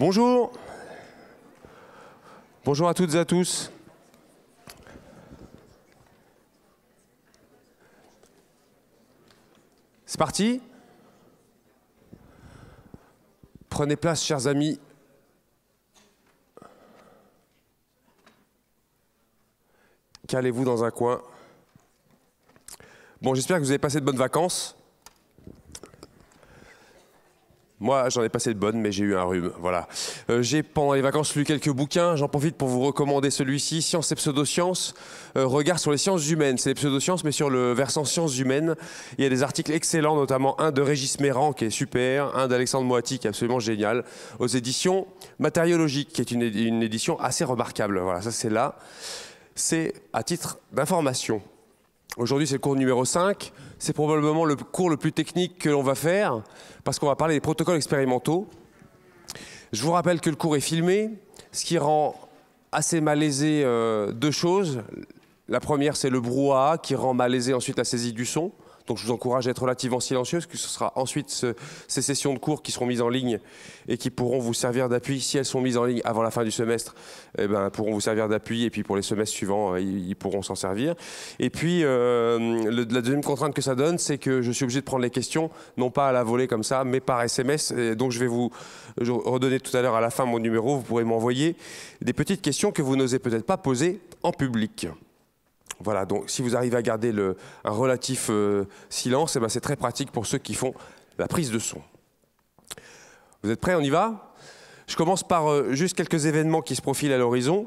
Bonjour. Bonjour à toutes et à tous. C'est parti Prenez place, chers amis. Calez-vous dans un coin. Bon, j'espère que vous avez passé de bonnes vacances. Moi, j'en ai passé de bonnes, mais j'ai eu un rhume. Voilà. Euh, j'ai, pendant les vacances, lu quelques bouquins. J'en profite pour vous recommander celui-ci, Sciences et pseudosciences, euh, regard sur les sciences humaines. C'est les pseudosciences, mais sur le versant sciences humaines. Il y a des articles excellents, notamment un de Régis Méran, qui est super, un d'Alexandre Moati, qui est absolument génial, aux éditions Matériologique, qui est une édition assez remarquable. Voilà, ça c'est là. C'est à titre d'information. Aujourd'hui, c'est le cours numéro 5. C'est probablement le cours le plus technique que l'on va faire parce qu'on va parler des protocoles expérimentaux. Je vous rappelle que le cours est filmé, ce qui rend assez malaisé euh, deux choses. La première, c'est le brouhaha qui rend malaisé ensuite la saisie du son. Donc je vous encourage à être relativement silencieux, que ce sera ensuite ces sessions de cours qui seront mises en ligne et qui pourront vous servir d'appui, si elles sont mises en ligne avant la fin du semestre, eh ben, pourront vous servir d'appui, et puis pour les semestres suivants, euh, ils, pourront s'en servir. Et puis, euh, la deuxième contrainte que ça donne, c'est que je suis obligé de prendre les questions, non pas à la volée comme ça, mais par SMS. Et donc je vais vous redonner tout à l'heure à la fin mon numéro, vous pourrez m'envoyer des petites questions que vous n'osez peut-être pas poser en public. Voilà, donc si vous arrivez à garder le, un relatif euh, silence, eh ben, c'est très pratique pour ceux qui font la prise de son. Vous êtes prêts On y va Je commence par euh, juste quelques événements qui se profilent à l'horizon.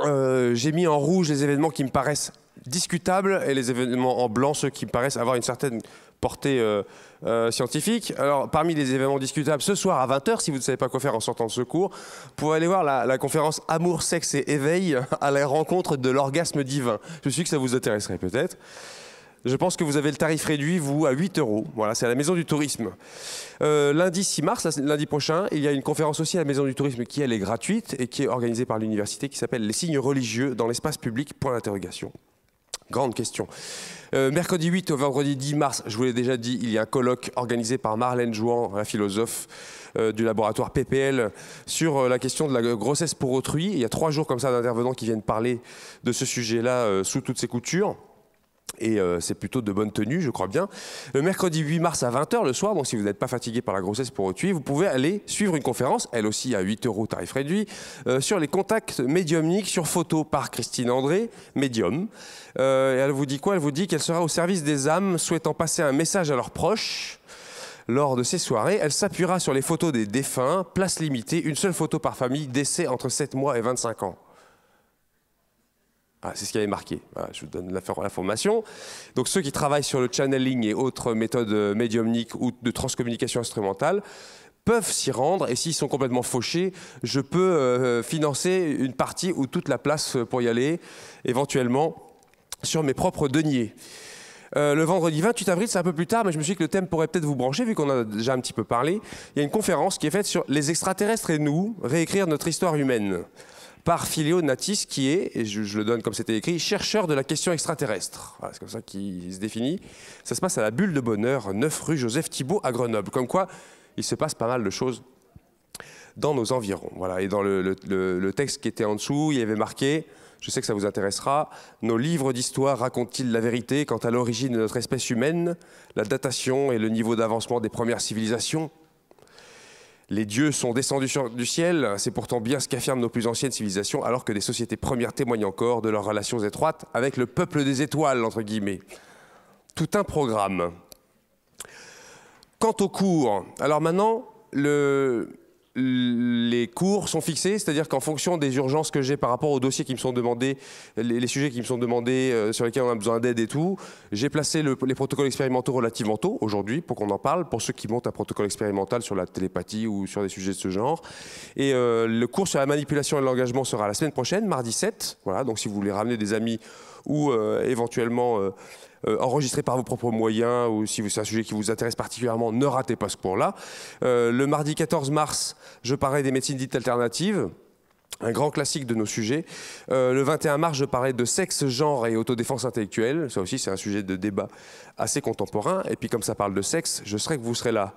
Euh, j'ai mis en rouge les événements qui me paraissent discutables et les événements en blanc, ceux qui paraissent avoir une certaine portée euh, euh, scientifique. Alors, parmi les événements discutables, ce soir à 20h, si vous ne savez pas quoi faire en sortant de ce cours, vous pouvez aller voir la, conférence Amour, sexe et éveil à la rencontre de l'orgasme divin. Je suis que ça vous intéresserait peut-être. Je pense que vous avez le tarif réduit, vous, à 8 euros. Voilà, c'est à la Maison du Tourisme. Euh, lundi 6 mars, lundi prochain, il y a une conférence aussi à la Maison du Tourisme qui, elle, est gratuite et qui est organisée par l'université qui s'appelle Les signes religieux dans l'espace public, point d'interrogation. Grande question. Euh, mercredi 8 au vendredi 10 mars, je vous l'ai déjà dit, il y a un colloque organisé par Marlène Jouan, la philosophe euh, du laboratoire PPL, sur euh, la question de la grossesse pour autrui. Il y a trois jours comme ça d'intervenants qui viennent parler de ce sujet-là sous toutes ses coutures et euh, c'est plutôt de bonne tenue, je crois bien. Le mercredi 8 mars à 20h le soir, donc si vous n'êtes pas fatigué par la grossesse pour tuer, vous pouvez aller suivre une conférence, elle aussi à 8 euros tarif réduit, euh, sur les contacts médiumniques sur photo par Christine André, médium. Euh, elle vous dit quoi Elle vous dit qu'elle sera au service des âmes souhaitant passer un message à leurs proches. Lors de ces soirées, elle s'appuiera sur les photos des défunts, place limitée, une seule photo par famille, décès entre 7 mois et 25 ans c'est ce qui avait marqué. je vous donne l'information. Donc ceux qui travaillent sur le channeling et autres méthodes euh, médiumniques ou de transcommunication instrumentale peuvent s'y rendre et s'ils sont complètement fauchés, je peux euh, euh, financer une partie ou toute la place pour y aller, éventuellement sur mes propres deniers. le vendredi 28 avril, c'est un peu plus tard, mais je me suis dit que le thème pourrait peut-être vous brancher, vu qu'on a déjà un petit peu parlé. Il y a une conférence qui est faite sur les extraterrestres et nous, réécrire notre histoire humaine par Phileo Natis, qui est, et je, le donne comme c'était écrit, chercheur de la question extraterrestre. c'est comme ça qu'il se définit. Ça se passe à la Bulle de Bonheur, 9 rue Joseph Thibault à Grenoble. Comme quoi, il se passe pas mal de choses dans nos environs. Voilà. Et dans le texte qui était en dessous, il y avait marqué je sais que ça vous intéressera. Nos livres d'histoire racontent-ils la vérité quant à l'origine de notre espèce humaine, la datation et le niveau d'avancement des premières civilisations les dieux sont descendus du ciel, c'est pourtant bien ce qu'affirment nos plus anciennes civilisations, alors que des sociétés premières témoignent encore de leurs relations étroites avec le peuple des étoiles, entre guillemets. Tout un programme. Quant au cours, alors maintenant, le, les cours sont fixés, c'est-à-dire qu'en fonction des urgences que j'ai par rapport aux dossiers qui me sont demandés, les, sujets qui me sont demandés, euh, sur lesquels on a besoin d'aide et tout, j'ai placé les protocoles expérimentaux relativement tôt aujourd'hui pour qu'on en parle, pour ceux qui montent un protocole expérimental sur la télépathie ou sur des sujets de ce genre. Et euh, le cours sur la manipulation et l'engagement sera la semaine prochaine, mardi 7. Voilà, donc si vous voulez ramener des amis ou euh, éventuellement euh, enregistré par vos propres moyens ou si c'est un sujet qui vous intéresse particulièrement, ne ratez pas ce cours-là. Euh, le mardi 14 mars, je parlerai des médecines dites alternatives un grand classique de nos sujets. Euh, le 21 mars, je parlais de sexe, genre et autodéfense intellectuelle. Ça aussi, c'est un sujet de débat assez contemporain. Et puis, comme ça parle de sexe, je serai que vous serez là.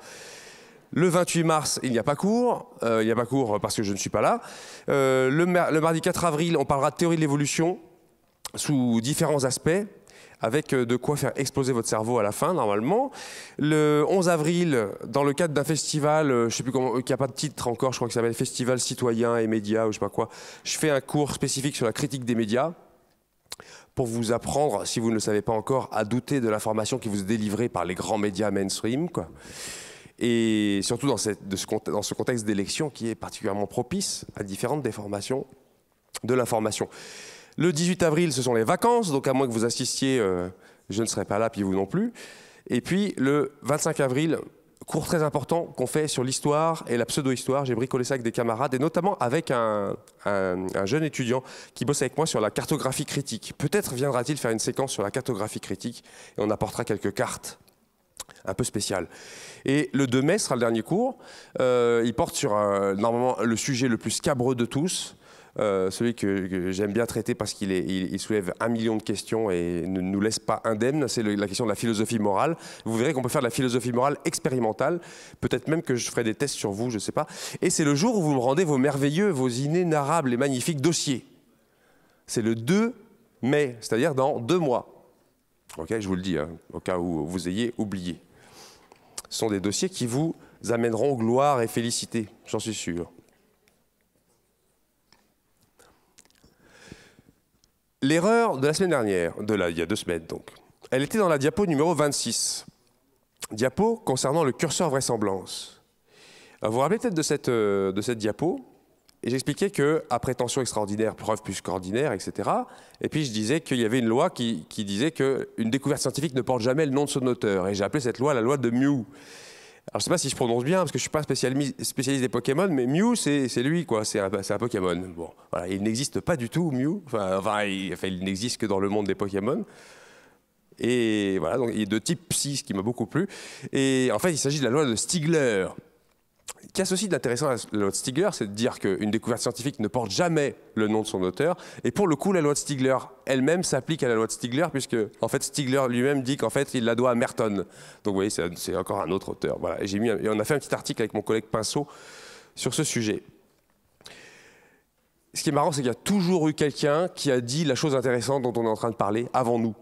Le 28 mars, il n'y a pas cours. il n'y a pas cours parce que je ne suis pas là. le, le mardi 4 avril, on parlera de théorie de l'évolution sous différents aspects avec euh, de quoi faire exploser votre cerveau à la fin, normalement. Le 11 avril, dans le cadre d'un festival, euh, je sais plus comment, euh, qui n'a pas de titre encore, je crois que ça s'appelle Festival citoyen et médias ou je ne sais pas quoi, je fais un cours spécifique sur la critique des médias pour vous apprendre, si vous ne le savez pas encore, à douter de l'information qui vous est délivrée par les grands médias mainstream. Quoi. Et surtout dans, cette, ce, dans ce contexte d'élection qui est particulièrement propice à différentes déformations de l'information. Le 18 avril, ce sont les vacances, donc à moins que vous assistiez, euh, je ne serai pas là, puis vous non plus. Et puis le 25 avril, cours très important qu'on fait sur l'histoire et la pseudo-histoire. J'ai bricolé ça avec des camarades et notamment avec un, jeune étudiant qui bosse avec moi sur la cartographie critique. Peut-être viendra-t-il faire une séquence sur la cartographie critique et on apportera quelques cartes un peu spéciales. Et le 2 mai sera le dernier cours. Euh, il porte sur euh, normalement le sujet le plus scabreux de tous, euh, celui que, j'aime bien traiter parce qu'il soulève un million de questions et ne nous laisse pas indemnes, c'est la question de la philosophie morale. Vous verrez qu'on peut faire de la philosophie morale expérimentale, peut-être même que je ferai des tests sur vous, je ne sais pas. Et c'est le jour où vous me rendez vos merveilleux, vos inénarrables et magnifiques dossiers. C'est le 2 mai, c'est-à-dire dans deux mois. Ok, je vous le dis, hein, au cas où vous ayez oublié. Ce sont des dossiers qui vous amèneront gloire et félicité, j'en suis sûr. L'erreur de la semaine dernière, de la il y a deux semaines donc, elle était dans la diapo numéro 26. Diapo concernant le curseur vraisemblance. Euh, vous vous rappelez peut-être de cette, euh, diapo et j'expliquais que, à prétention extraordinaire, preuve plus qu'ordinaire, etc. Et puis je disais qu'il y avait une loi qui, qui disait qu'une découverte scientifique ne porte jamais le nom de son auteur. Et j'ai appelé cette loi la loi de Mew. Alors, je sais pas si je prononce bien, parce que je suis pas spécialiste des Pokémon, mais Mew, c'est lui, quoi. C'est un, Pokémon. Bon, voilà, il n'existe pas du tout, Mew. Enfin, il, n'existe que dans le monde des Pokémon. Et voilà, donc il est de type psy, ce qui m'a beaucoup plu. Et en fait, il s'agit de la loi de Stigler qui a ceci d'intéressant à la loi de Stigler, c'est de dire qu'une découverte scientifique ne porte jamais le nom de son auteur. Et pour le coup, la loi de Stigler elle-même s'applique à la loi de Stigler, puisque en fait Stigler lui-même dit qu'en fait il la doit à Merton. Donc vous voyez, c'est encore un autre auteur. Voilà, j'ai mis, et on a fait un petit article avec mon collègue Pinceau sur ce sujet. Ce qui est marrant, c'est qu'il y a toujours eu quelqu'un qui a dit la chose intéressante dont on est en train de parler avant nous.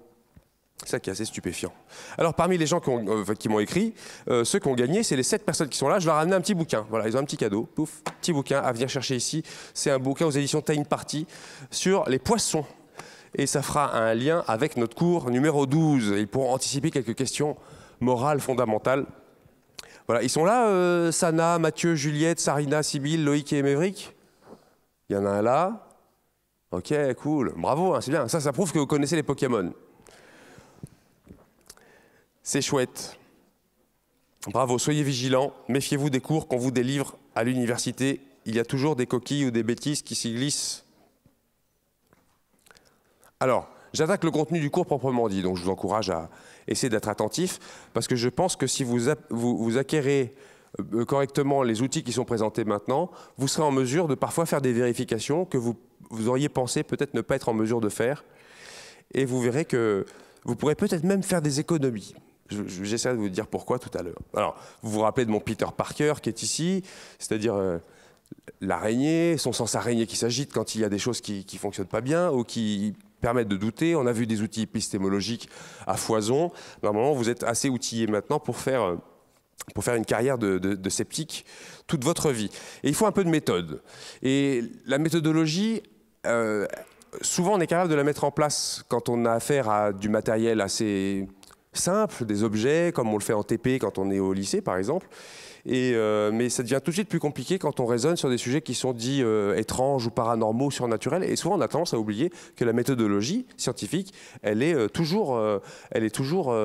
C'est ça qui est assez stupéfiant. Alors parmi les gens qui, euh, m'ont écrit, euh, ceux qui ont gagné, c'est les sept personnes qui sont là. Je leur ai un petit bouquin. Voilà, ils ont un petit cadeau. Pouf, petit bouquin à venir chercher ici. C'est un bouquin aux éditions Time Party sur les poissons. Et ça fera un lien avec notre cours numéro 12. Ils pourront anticiper quelques questions morales fondamentales. Voilà, ils sont là, euh, Sana, Mathieu, Juliette, Sarina, Sybille, Loïc et Mévric Il y en a un là. Ok, cool. Bravo, hein, c'est bien. Ça, ça prouve que vous connaissez les Pokémon. C'est chouette. Bravo, soyez vigilants, méfiez-vous des cours qu'on vous délivre à l'université. Il y a toujours des coquilles ou des bêtises qui s'y glissent. Alors, j'attaque le contenu du cours proprement dit, donc je vous encourage à essayer d'être attentif, parce que je pense que si vous, vous, acquérez euh, correctement les outils qui sont présentés maintenant, vous serez en mesure de parfois faire des vérifications que vous auriez pensé peut-être ne pas être en mesure de faire. Et vous verrez que vous pourrez peut-être même faire des économies. J'essaierai de vous dire pourquoi tout à l'heure. Alors, vous vous rappelez de mon Peter Parker qui est ici, c'est-à-dire euh, l'araignée, son sens araignée qui s'agite quand il y a des choses qui ne fonctionnent pas bien ou qui permettent de douter. On a vu des outils épistémologiques à foison. Normalement, vous êtes assez outillé maintenant pour faire, euh, pour faire une carrière de, sceptique toute votre vie. Et il faut un peu de méthode. Et la méthodologie, euh, souvent, on est capable de la mettre en place quand on a affaire à du matériel assez simple des objets, comme on le fait en TP quand on est au lycée, par exemple. Euh, mais ça devient tout de suite plus compliqué quand on raisonne sur des sujets qui sont dits euh, étranges ou paranormaux, surnaturels. Et souvent, on a tendance à oublier que la méthodologie scientifique, elle est euh, toujours, elle est toujours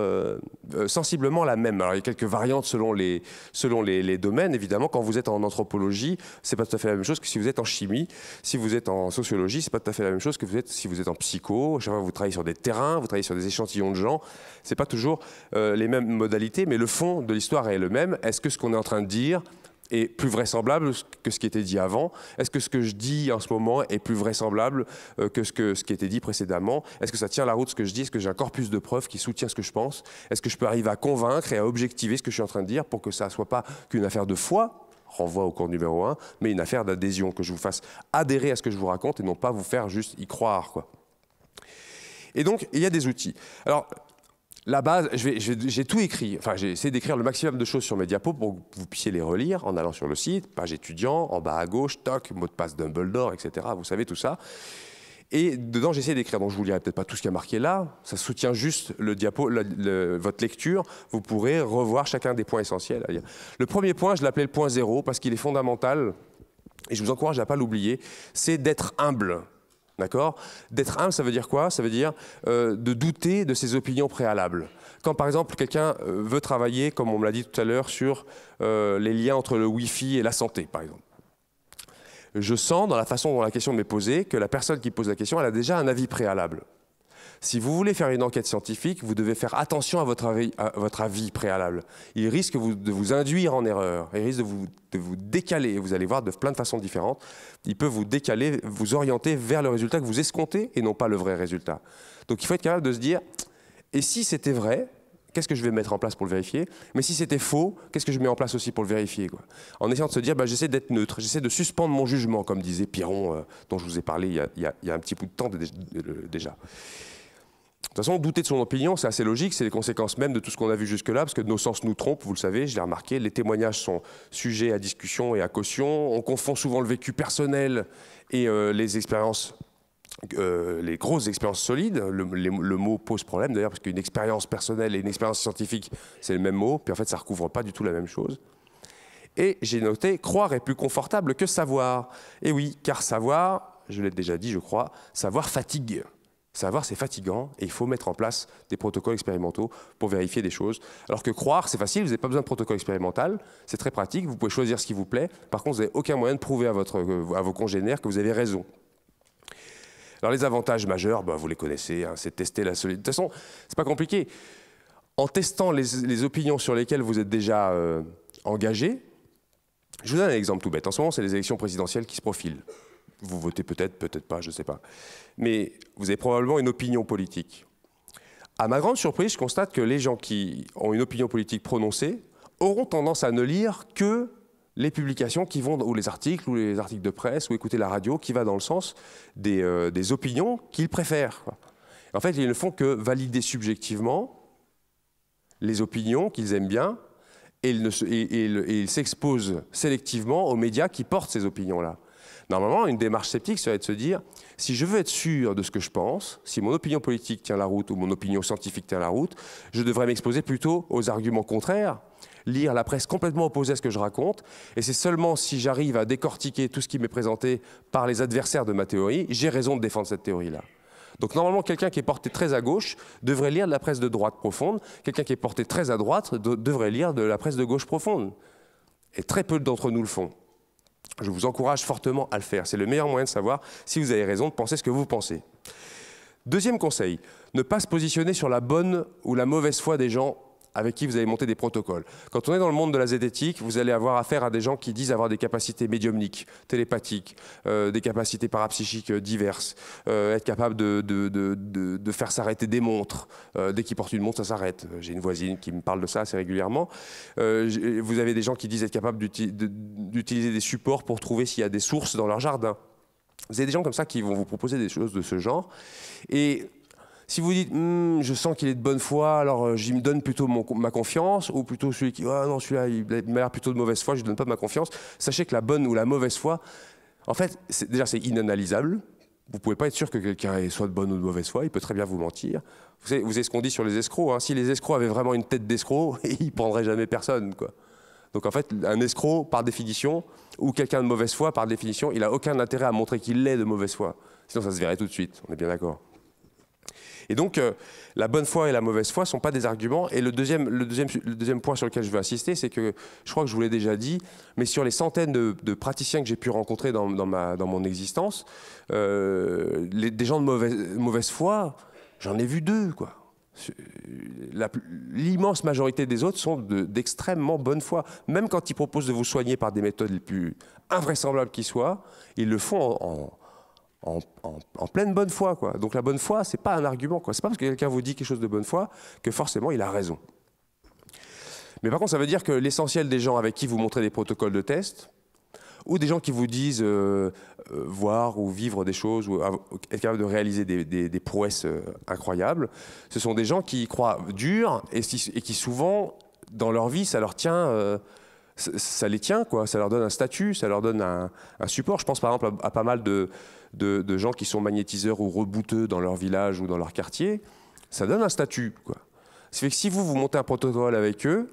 sensiblement la même. Alors, il y a quelques variantes selon les, selon les, domaines. Évidemment, quand vous êtes en anthropologie, c'est pas tout à fait la même chose que si vous êtes en chimie. Si vous êtes en sociologie, c'est pas tout à fait la même chose que vous êtes, si vous êtes en psycho. Chaque fois, vous travaillez sur des terrains, vous travaillez sur des échantillons de gens. C'est pas toujours les mêmes modalités, mais le fond de l'histoire est le même. Est-ce que ce qu'on train de dire est plus vraisemblable que ce qui était dit avant Est-ce que ce que je dis en ce moment est plus vraisemblable euh, que ce, que, ce qui était dit précédemment Est-ce que ça tient la route ce que je dis Est-ce que j'ai un corpus de preuves qui soutient ce que je pense Est-ce que je peux arriver à convaincre et à objectiver ce que je suis en train de dire pour que ça ne soit pas qu'une affaire de foi renvoie au cours numéro 1, mais une affaire d'adhésion, que je vous fasse adhérer à ce que je vous raconte et non pas vous faire juste y croire. Quoi. Et donc, il y a des outils. Alors, la base, j'ai tout écrit. Enfin, j'ai essayé d'écrire le maximum de choses sur mes diapos pour que vous puissiez les relire en allant sur le site, page étudiant, en bas à gauche, toc, mot de passe Dumbledore, etc. Vous savez tout ça. Et dedans, essayé d'écrire. Donc, je vous lirai peut-être pas tout ce qui a marqué là. Ça soutient juste le diapo, votre lecture. Vous pourrez revoir chacun des points essentiels. Le premier point, je l'appelais le point zéro parce qu'il est fondamental et je vous encourage à ne pas l'oublier. C'est d'être humble. D'accord D'être humble, ça veut dire quoi Ça veut dire euh, de douter de ses opinions préalables. Quand par exemple quelqu'un euh, veut travailler, comme on me l'a dit tout à l'heure, sur euh, les liens entre le Wi-Fi et la santé, par exemple, je sens dans la façon dont la question m'est posée que la personne qui pose la question, elle a déjà un avis préalable. Si vous voulez faire une enquête scientifique, vous devez faire attention à votre avis, à votre avis préalable. Il risque de vous induire en erreur, il risque de vous, de vous décaler, vous allez voir de plein de façons différentes. Il peut vous décaler, vous orienter vers le résultat que vous escomptez et non pas le vrai résultat. Donc il faut être capable de se dire, et si c'était vrai, qu'est-ce que je vais mettre en place pour le vérifier Mais si c'était faux, qu'est-ce que je mets en place aussi pour le vérifier quoi En essayant de se dire, bah, j'essaie d'être neutre, j'essaie de suspendre mon jugement, comme disait Piron, euh, dont je vous ai parlé il y, a, il y a un petit bout de temps déjà. De toute façon, douter de son opinion, c'est assez logique, c'est les conséquences même de tout ce qu'on a vu jusque-là, parce que nos sens nous trompent, vous le savez, je l'ai remarqué, les témoignages sont sujets à discussion et à caution, on confond souvent le vécu personnel et euh, les expériences, euh, les grosses expériences solides, le, mot pose problème d'ailleurs, parce qu'une expérience personnelle et une expérience scientifique, c'est le même mot, puis en fait ça recouvre pas du tout la même chose. Et j'ai noté, croire est plus confortable que savoir. Et oui, car savoir, je l'ai déjà dit je crois, savoir fatigue. Savoir, c'est fatigant et il faut mettre en place des protocoles expérimentaux pour vérifier des choses. Alors que croire, c'est facile, vous n'avez pas besoin de protocole expérimental, c'est très pratique, vous pouvez choisir ce qui vous plaît. Par contre, vous n'avez aucun moyen de prouver à, votre, à vos congénères que vous avez raison. Alors les avantages majeurs, bah, vous les connaissez, hein, c'est tester la solidité. De toute façon, c'est pas compliqué. En testant les, opinions sur lesquelles vous êtes déjà euh, engagé, je vous donne un exemple tout bête. En ce moment, c'est les élections présidentielles qui se profilent vous votez peut-être, peut-être pas, je ne sais pas. Mais vous avez probablement une opinion politique. À ma grande surprise, je constate que les gens qui ont une opinion politique prononcée auront tendance à ne lire que les publications qui vont, ou les articles, ou les articles de presse, ou écouter la radio, qui va dans le sens des, euh, des opinions qu'ils préfèrent. En fait, ils ne font que valider subjectivement les opinions qu'ils aiment bien, et ils s'exposent sélectivement aux médias qui portent ces opinions-là. Normalement, une démarche sceptique, serait de se dire, si je veux être sûr de ce que je pense, si mon opinion politique tient la route ou mon opinion scientifique tient la route, je devrais m'exposer plutôt aux arguments contraires, lire la presse complètement opposée à ce que je raconte, et c'est seulement si j'arrive à décortiquer tout ce qui m'est présenté par les adversaires de ma théorie, j'ai raison de défendre cette théorie-là. Donc normalement, quelqu'un qui est porté très à gauche devrait lire de la presse de droite profonde, quelqu'un qui est porté très à droite devrait lire de la presse de gauche profonde. Et très peu d'entre nous le font. Je vous encourage fortement à le faire. C'est le meilleur moyen de savoir si vous avez raison de penser ce que vous pensez. Deuxième conseil, ne pas se positionner sur la bonne ou la mauvaise foi des gens avec qui vous avez monté des protocoles. Quand on est dans le monde de la zététique, vous allez avoir affaire à des gens qui disent avoir des capacités médiumniques, télépathiques, euh, des capacités parapsychiques euh, diverses, euh, être capable de, de, de, de faire s'arrêter des montres. dès qu'ils portent une montre, ça s'arrête. J'ai une voisine qui me parle de ça assez régulièrement. vous avez des gens qui disent être capable d'utiliser des supports pour trouver s'il y a des sources dans leur jardin. Vous avez des gens comme ça qui vont vous proposer des choses de ce genre. Et si vous dites, hmm, je sens qu'il est de bonne foi, alors euh, j'y me donne plutôt ma confiance, ou plutôt celui qui, ah non, celui-là, il m'a l'air plutôt de mauvaise foi, je ne donne pas ma confiance, sachez que la bonne ou la mauvaise foi, en fait, déjà, c'est inanalysable. Vous pouvez pas être sûr que quelqu'un soit de bonne ou de mauvaise foi, il peut très bien vous mentir. Vous savez, vous savez ce qu'on dit sur les escrocs, hein. si les escrocs avaient vraiment une tête d'escroc, ils ne prendraient jamais personne. Quoi. Donc en fait, un escroc, par définition, ou quelqu'un de mauvaise foi, par définition, il n'a aucun intérêt à montrer qu'il est de mauvaise foi. Sinon, ça se verrait tout de suite, on est bien d'accord. Et donc, euh, la bonne foi et la mauvaise foi ne sont pas des arguments. Et le deuxième, le, deuxième, point sur lequel je veux insister, c'est que je crois que je vous l'ai déjà dit, mais sur les centaines de, praticiens que j'ai pu rencontrer dans, ma, dans mon existence, euh, des gens de mauvaise, mauvaise foi, j'en ai vu deux, quoi. L'immense majorité des autres sont d'extrêmement bonne foi. Même quand ils proposent de vous soigner par des méthodes les plus invraisemblables qui soient, ils le font en en, pleine bonne foi. Quoi. Donc la bonne foi, ce n'est pas un argument. Ce n'est pas parce que quelqu'un vous dit quelque chose de bonne foi que forcément il a raison. Mais par contre, ça veut dire que l'essentiel des gens avec qui vous montrez des protocoles de test, ou des gens qui vous disent euh, euh, voir ou vivre des choses, ou être capable de réaliser des, des, prouesses euh, incroyables, ce sont des gens qui croient dur et, et, qui souvent, dans leur vie, ça leur tient ça les tient, quoi. ça leur donne un statut, ça leur donne un, support. Je pense par exemple à pas mal de, de, gens qui sont magnétiseurs ou rebouteux dans leur village ou dans leur quartier, ça donne un statut. Quoi. que si vous, vous montez un protocole avec eux,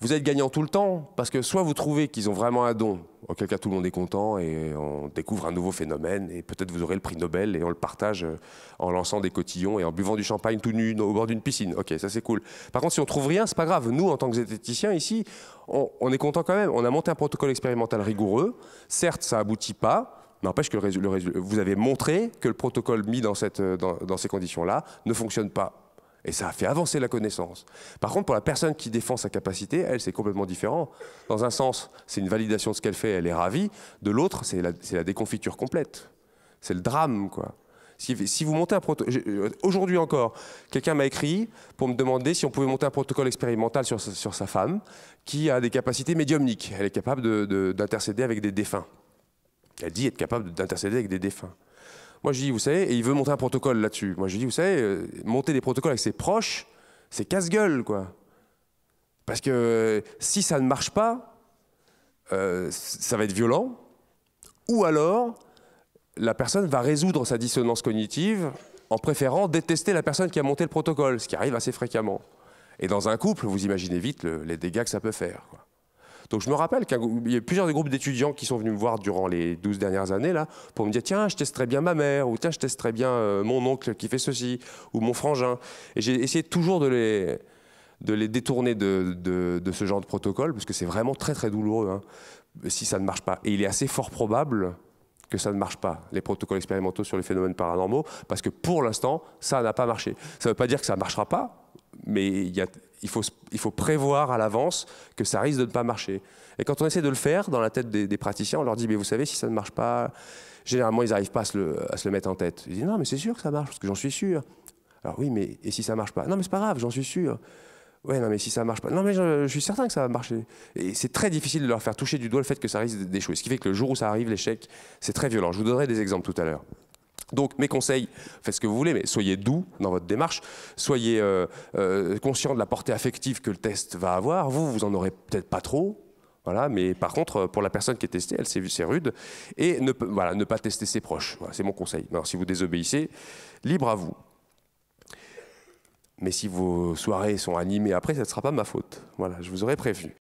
vous êtes gagnant tout le temps, parce que soit vous trouvez qu'ils ont vraiment un don, en auquel cas tout le monde est content et on découvre un nouveau phénomène, et peut-être vous aurez le prix Nobel et on le partage euh, en lançant des cotillons et en buvant du champagne tout nu au bord d'une piscine. Ok, ça c'est cool. Par contre, si on trouve rien, c'est pas grave. Nous, en tant que zététiciens ici, on, on est content quand même. On a monté un protocole expérimental rigoureux. Certes, ça aboutit pas, N'empêche que le vous avez montré que le protocole mis dans, cette, euh, dans, ces conditions-là ne fonctionne pas. Et ça a fait avancer la connaissance. Par contre, pour la personne qui défend sa capacité, elle, c'est complètement différent. Dans un sens, c'est une validation de ce qu'elle fait, elle est ravie. De l'autre, c'est la, déconfiture complète. C'est le drame, quoi. Si, vous montez un euh, Aujourd'hui encore, quelqu'un m'a écrit pour me demander si on pouvait monter un protocole expérimental sur, sa femme qui a des capacités médiumniques. Elle est capable d'intercéder avec des défunts. Elle dit être capable d'intercéder avec des défunts. Moi, je dis, vous savez, et il veut monter un protocole là-dessus. Moi, je dis, vous savez, euh, monter des protocoles avec ses proches, c'est casse-gueule, quoi. Parce que euh, si ça ne marche pas, euh, ça va être violent, ou alors la personne va résoudre sa dissonance cognitive en préférant détester la personne qui a monté le protocole, ce qui arrive assez fréquemment. Et dans un couple, vous imaginez vite les dégâts que ça peut faire. Donc je me rappelle qu'il y a plusieurs groupes d'étudiants qui sont venus me voir durant les 12 dernières années là, pour me dire tiens, je testerais bien ma mère, ou tiens, je testerais bien euh, mon oncle qui fait ceci, ou mon frangin. Et j'ai essayé toujours de les, de les détourner de, de, ce genre de protocole, parce que c'est vraiment très très douloureux hein, si ça ne marche pas. Et il est assez fort probable que ça ne marche pas, les protocoles expérimentaux sur les phénomènes paranormaux, parce que pour l'instant, ça n'a pas marché. Ça ne veut pas dire que ça ne marchera pas, mais il y a il faut, prévoir à l'avance que ça risque de ne pas marcher. Et quand on essaie de le faire, dans la tête des, praticiens, on leur dit, mais vous savez, si ça ne marche pas, généralement, ils n'arrivent pas à se, le, mettre en tête. Ils disent, non, mais c'est sûr que ça marche, parce que j'en suis sûr. Alors oui, mais et si ça ne marche pas Non, mais c'est pas grave, j'en suis sûr. Ouais, non, mais si ça ne marche pas. Non, mais je, je suis certain que ça va marcher. Et c'est très difficile de leur faire toucher du doigt le fait que ça risque d'échouer. Ce qui fait que le jour où ça arrive, l'échec, c'est très violent. Je vous donnerai des exemples tout à l'heure. Donc mes conseils, faites ce que vous voulez, mais soyez doux dans votre démarche, soyez euh, euh, conscient de la portée affective que le test va avoir. Vous, vous en aurez peut-être pas trop, voilà, mais par contre, euh, pour la personne qui est testée, elle s'est vue, c'est rude. Et ne, voilà, ne pas tester ses proches. Voilà, c'est mon conseil. Alors, si vous désobéissez, libre à vous. Mais si vos soirées sont animées après, ce ne sera pas ma faute. Voilà, je vous aurais prévenu.